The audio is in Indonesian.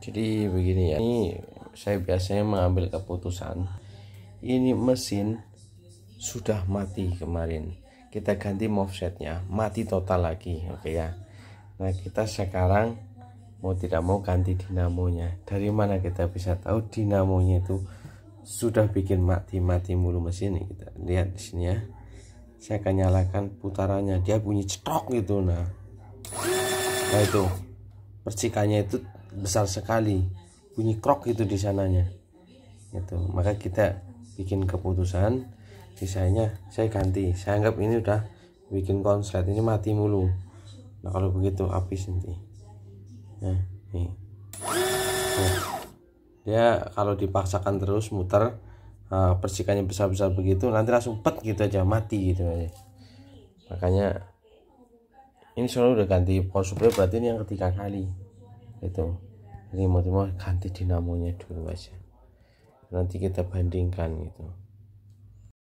jadi begini ya ini saya biasanya mengambil keputusan ini mesin sudah mati kemarin kita ganti offsetnya mati total lagi oke okay ya nah kita sekarang mau tidak mau ganti dinamonya dari mana kita bisa tahu dinamonya itu sudah bikin mati-mati mulu mesin ini kita lihat di sini ya saya akan nyalakan putarannya dia bunyi cetok gitu nah nah itu percikannya itu besar sekali bunyi krok itu di sananya itu maka kita bikin keputusan misalnya saya ganti saya anggap ini udah bikin konslet ini mati mulu nah kalau begitu habis nanti nah nih nah, dia kalau dipaksakan terus muter uh, percikannya besar-besar begitu nanti langsung pet gitu aja mati gitu aja makanya ini selalu udah ganti power supply berarti ini yang ketiga kali itu ini mau ganti dinamonya dulu aja nanti kita bandingkan gitu